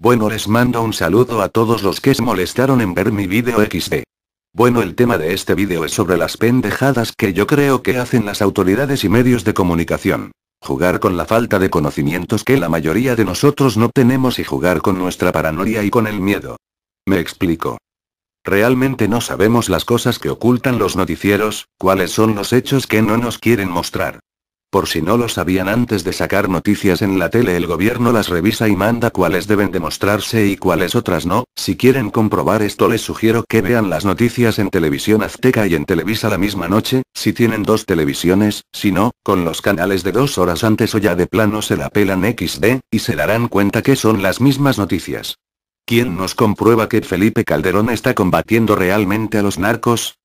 Bueno les mando un saludo a todos los que se molestaron en ver mi vídeo XD. Bueno el tema de este vídeo es sobre las pendejadas que yo creo que hacen las autoridades y medios de comunicación. Jugar con la falta de conocimientos que la mayoría de nosotros no tenemos y jugar con nuestra paranoia y con el miedo. Me explico. Realmente no sabemos las cosas que ocultan los noticieros, cuáles son los hechos que no nos quieren mostrar. Por si no lo sabían antes de sacar noticias en la tele, el gobierno las revisa y manda cuáles deben demostrarse y cuáles otras no. Si quieren comprobar esto, les sugiero que vean las noticias en televisión azteca y en Televisa la misma noche, si tienen dos televisiones, si no, con los canales de dos horas antes o ya de plano se la pelan XD, y se darán cuenta que son las mismas noticias. ¿Quién nos comprueba que Felipe Calderón está combatiendo realmente a los narcos?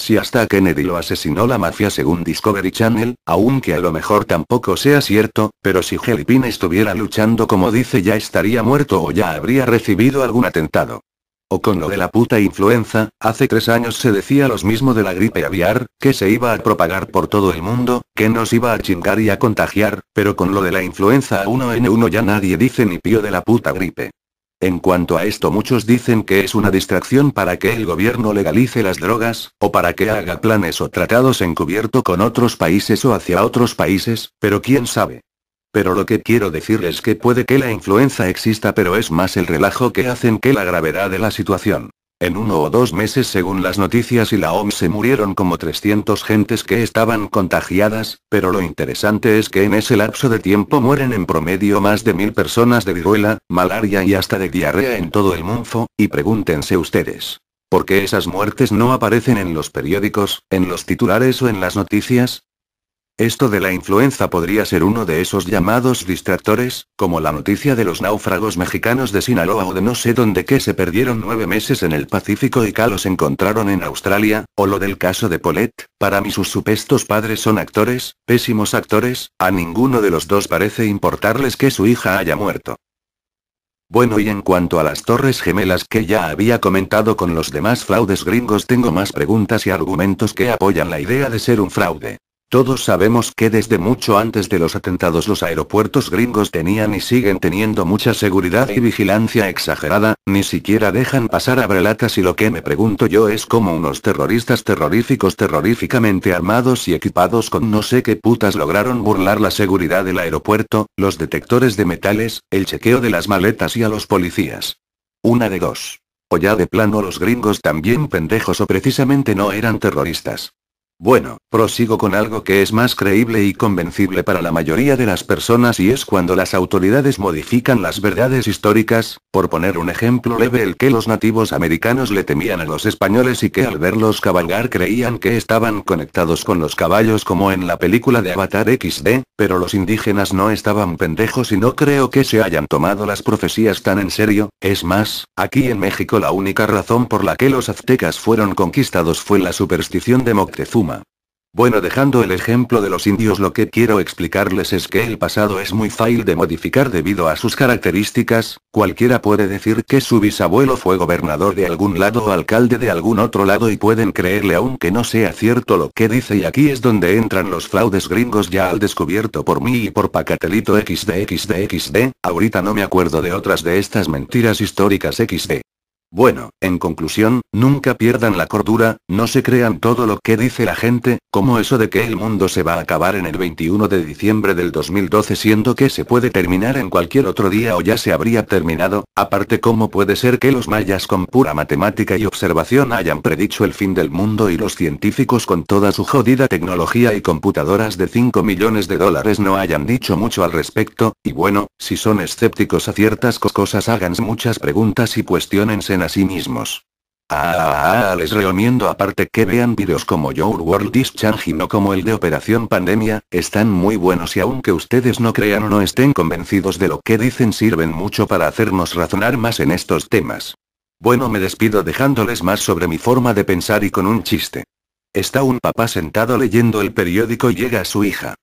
Si hasta Kennedy lo asesinó la mafia según Discovery Channel, aunque a lo mejor tampoco sea cierto, pero si Gelpin estuviera luchando como dice ya estaría muerto o ya habría recibido algún atentado. O con lo de la puta influenza, hace tres años se decía los mismo de la gripe aviar, que se iba a propagar por todo el mundo, que nos iba a chingar y a contagiar, pero con lo de la influenza A1N1 ya nadie dice ni pío de la puta gripe. En cuanto a esto muchos dicen que es una distracción para que el gobierno legalice las drogas, o para que haga planes o tratados encubierto con otros países o hacia otros países, pero quién sabe. Pero lo que quiero decir es que puede que la influenza exista pero es más el relajo que hacen que la gravedad de la situación. En uno o dos meses según las noticias y la OMS se murieron como 300 gentes que estaban contagiadas, pero lo interesante es que en ese lapso de tiempo mueren en promedio más de mil personas de viruela, malaria y hasta de diarrea en todo el mundo, y pregúntense ustedes. ¿Por qué esas muertes no aparecen en los periódicos, en los titulares o en las noticias? Esto de la influenza podría ser uno de esos llamados distractores, como la noticia de los náufragos mexicanos de Sinaloa o de no sé dónde que se perdieron nueve meses en el Pacífico y que los encontraron en Australia, o lo del caso de Paulette, para mí sus supuestos padres son actores, pésimos actores, a ninguno de los dos parece importarles que su hija haya muerto. Bueno y en cuanto a las Torres Gemelas que ya había comentado con los demás fraudes gringos tengo más preguntas y argumentos que apoyan la idea de ser un fraude. Todos sabemos que desde mucho antes de los atentados los aeropuertos gringos tenían y siguen teniendo mucha seguridad y vigilancia exagerada, ni siquiera dejan pasar a brelatas y lo que me pregunto yo es cómo unos terroristas terroríficos terroríficamente armados y equipados con no sé qué putas lograron burlar la seguridad del aeropuerto, los detectores de metales, el chequeo de las maletas y a los policías. Una de dos. O ya de plano los gringos también pendejos o precisamente no eran terroristas. Bueno, prosigo con algo que es más creíble y convencible para la mayoría de las personas y es cuando las autoridades modifican las verdades históricas, por poner un ejemplo leve el que los nativos americanos le temían a los españoles y que al verlos cabalgar creían que estaban conectados con los caballos como en la película de Avatar XD, pero los indígenas no estaban pendejos y no creo que se hayan tomado las profecías tan en serio, es más, aquí en México la única razón por la que los aztecas fueron conquistados fue la superstición de Moctezuma bueno, dejando el ejemplo de los indios, lo que quiero explicarles es que el pasado es muy fácil de modificar debido a sus características, cualquiera puede decir que su bisabuelo fue gobernador de algún lado o alcalde de algún otro lado y pueden creerle aunque no sea cierto lo que dice y aquí es donde entran los fraudes gringos ya al descubierto por mí y por Pacatelito xdxdxd, ahorita no me acuerdo de otras de estas mentiras históricas XD. Bueno, en conclusión, nunca pierdan la cordura, no se crean todo lo que dice la gente, como eso de que el mundo se va a acabar en el 21 de diciembre del 2012 siendo que se puede terminar en cualquier otro día o ya se habría terminado, aparte cómo puede ser que los mayas con pura matemática y observación hayan predicho el fin del mundo y los científicos con toda su jodida tecnología y computadoras de 5 millones de dólares no hayan dicho mucho al respecto, y bueno, si son escépticos a ciertas cosas hagan muchas preguntas y cuestionense a sí mismos. Ah, ah, ah, ah, les recomiendo aparte que vean vídeos como Your World is Changing no como el de Operación Pandemia, están muy buenos y aunque ustedes no crean o no estén convencidos de lo que dicen sirven mucho para hacernos razonar más en estos temas. Bueno me despido dejándoles más sobre mi forma de pensar y con un chiste. Está un papá sentado leyendo el periódico y llega su hija.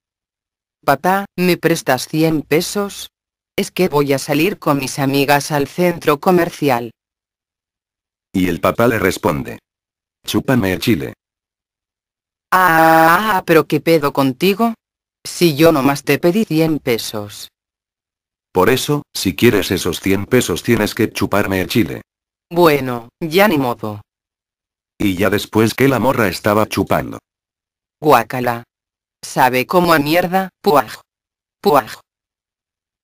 Papá, ¿me prestas 100 pesos? Es que voy a salir con mis amigas al centro comercial. Y el papá le responde. Chúpame el chile. Ah, pero qué pedo contigo. Si yo nomás te pedí 100 pesos. Por eso, si quieres esos 100 pesos tienes que chuparme el chile. Bueno, ya ni modo. Y ya después que la morra estaba chupando. Guácala. Sabe cómo a mierda, puaj. Puaj.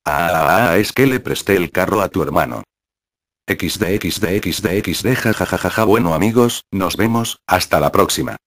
ah, ah, ah es que le presté el carro a tu hermano. XD, XD, jajajaja. Bueno amigos, nos vemos, hasta la próxima.